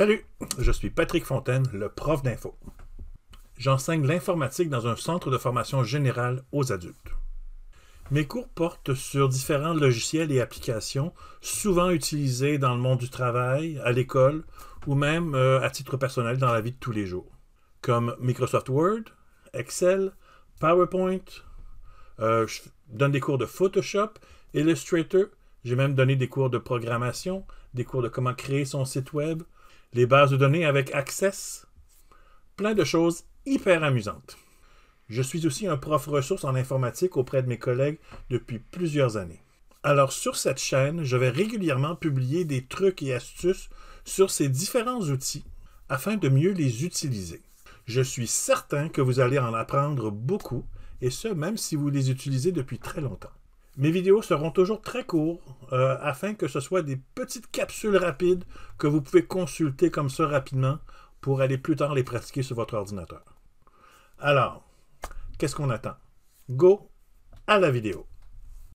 Salut, je suis Patrick Fontaine, le prof d'info. J'enseigne l'informatique dans un centre de formation générale aux adultes. Mes cours portent sur différents logiciels et applications souvent utilisés dans le monde du travail, à l'école ou même euh, à titre personnel dans la vie de tous les jours, comme Microsoft Word, Excel, PowerPoint. Euh, je donne des cours de Photoshop, Illustrator. J'ai même donné des cours de programmation, des cours de comment créer son site web, les bases de données avec Access, plein de choses hyper amusantes. Je suis aussi un prof ressource en informatique auprès de mes collègues depuis plusieurs années. Alors sur cette chaîne, je vais régulièrement publier des trucs et astuces sur ces différents outils afin de mieux les utiliser. Je suis certain que vous allez en apprendre beaucoup, et ce même si vous les utilisez depuis très longtemps. Mes vidéos seront toujours très courtes, euh, afin que ce soit des petites capsules rapides que vous pouvez consulter comme ça rapidement pour aller plus tard les pratiquer sur votre ordinateur. Alors, qu'est-ce qu'on attend? Go à la vidéo.